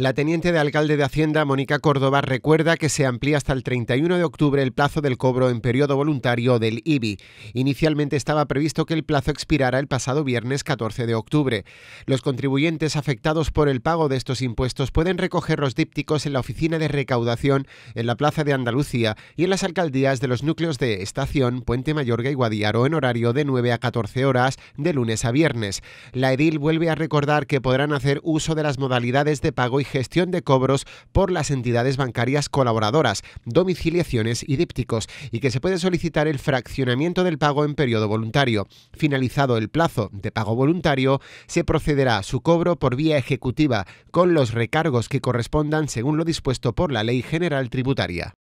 La teniente de alcalde de Hacienda, Mónica Córdoba, recuerda que se amplía hasta el 31 de octubre el plazo del cobro en periodo voluntario del IBI. Inicialmente estaba previsto que el plazo expirara el pasado viernes 14 de octubre. Los contribuyentes afectados por el pago de estos impuestos pueden recoger los dípticos en la oficina de recaudación, en la Plaza de Andalucía y en las alcaldías de los núcleos de Estación, Puente Mayorga y Guadiaro en horario de 9 a 14 horas de lunes a viernes. La edil vuelve a recordar que podrán hacer uso de las modalidades de pago y gestión de cobros por las entidades bancarias colaboradoras, domiciliaciones y dípticos, y que se puede solicitar el fraccionamiento del pago en periodo voluntario. Finalizado el plazo de pago voluntario, se procederá a su cobro por vía ejecutiva, con los recargos que correspondan según lo dispuesto por la Ley General Tributaria.